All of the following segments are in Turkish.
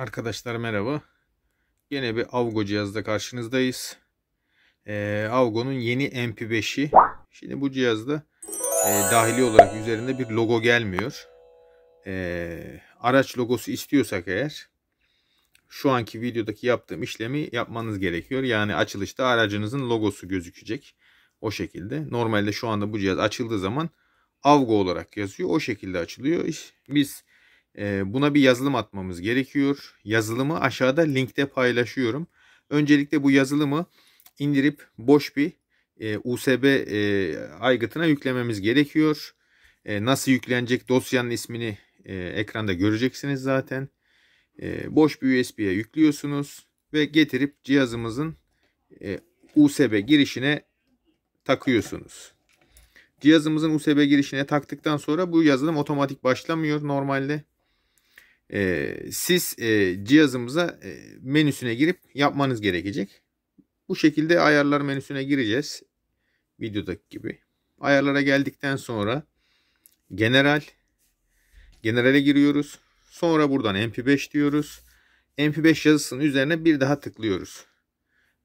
Arkadaşlar merhaba. Yine bir Avgo cihazda karşınızdayız. Ee, Avgo'nun yeni MP5'i. Şimdi bu cihazda e, dahili olarak üzerinde bir logo gelmiyor. Ee, araç logosu istiyorsak eğer şu anki videodaki yaptığım işlemi yapmanız gerekiyor. Yani açılışta aracınızın logosu gözükecek. O şekilde. Normalde şu anda bu cihaz açıldığı zaman Avgo olarak yazıyor. O şekilde açılıyor. Biz Buna bir yazılım atmamız gerekiyor. Yazılımı aşağıda linkte paylaşıyorum. Öncelikle bu yazılımı indirip boş bir USB aygıtına yüklememiz gerekiyor. Nasıl yüklenecek dosyanın ismini ekranda göreceksiniz zaten. Boş bir USB'ye yüklüyorsunuz ve getirip cihazımızın USB girişine takıyorsunuz. Cihazımızın USB girişine taktıktan sonra bu yazılım otomatik başlamıyor normalde e, siz e, cihazımıza e, menüsüne girip yapmanız gerekecek. Bu şekilde ayarlar menüsüne gireceğiz. Videodaki gibi. Ayarlara geldikten sonra general generale giriyoruz. Sonra buradan MP5 diyoruz. MP5 yazısının üzerine bir daha tıklıyoruz.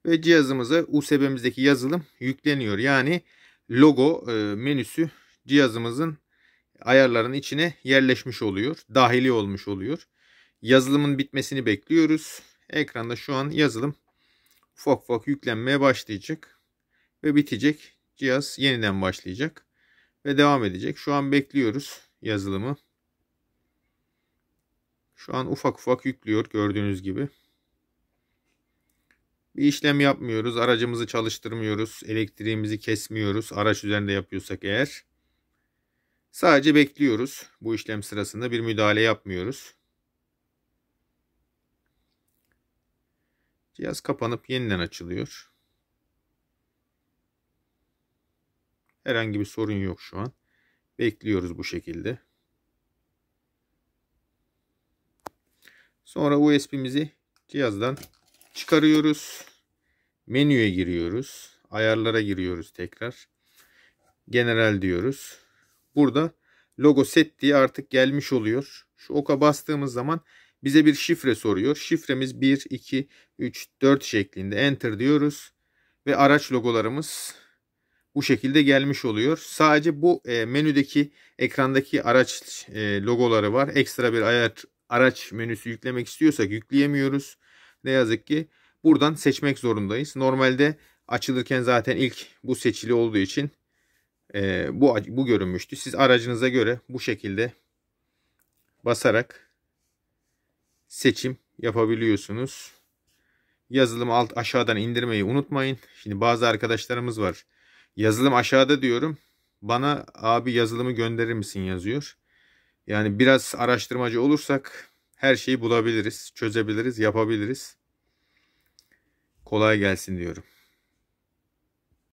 Ve cihazımıza USB'mizdeki yazılım yükleniyor. Yani logo e, menüsü cihazımızın ayarların içine yerleşmiş oluyor. Dahili olmuş oluyor. Yazılımın bitmesini bekliyoruz. Ekranda şu an yazılım ufak ufak yüklenmeye başlayacak. Ve bitecek. Cihaz yeniden başlayacak. Ve devam edecek. Şu an bekliyoruz yazılımı. Şu an ufak ufak yüklüyor gördüğünüz gibi. Bir işlem yapmıyoruz. Aracımızı çalıştırmıyoruz. Elektriğimizi kesmiyoruz. Araç üzerinde yapıyorsak eğer. Sadece bekliyoruz. Bu işlem sırasında bir müdahale yapmıyoruz. Cihaz kapanıp yeniden açılıyor. Herhangi bir sorun yok şu an. Bekliyoruz bu şekilde. Sonra USB'mizi cihazdan çıkarıyoruz. Menüye giriyoruz. Ayarlara giriyoruz tekrar. General diyoruz. Burada logo set diye artık gelmiş oluyor. Şu oka bastığımız zaman bize bir şifre soruyor. Şifremiz 1, 2, 3, 4 şeklinde enter diyoruz. Ve araç logolarımız bu şekilde gelmiş oluyor. Sadece bu e, menüdeki ekrandaki araç e, logoları var. Ekstra bir ayar, araç menüsü yüklemek istiyorsak yükleyemiyoruz. Ne yazık ki buradan seçmek zorundayız. Normalde açılırken zaten ilk bu seçili olduğu için e, bu, bu görünmüştü. Siz aracınıza göre bu şekilde basarak seçim yapabiliyorsunuz. Yazılımı alt aşağıdan indirmeyi unutmayın. Şimdi bazı arkadaşlarımız var. Yazılım aşağıda diyorum. Bana abi yazılımı gönderir misin yazıyor. Yani biraz araştırmacı olursak her şeyi bulabiliriz, çözebiliriz, yapabiliriz. Kolay gelsin diyorum.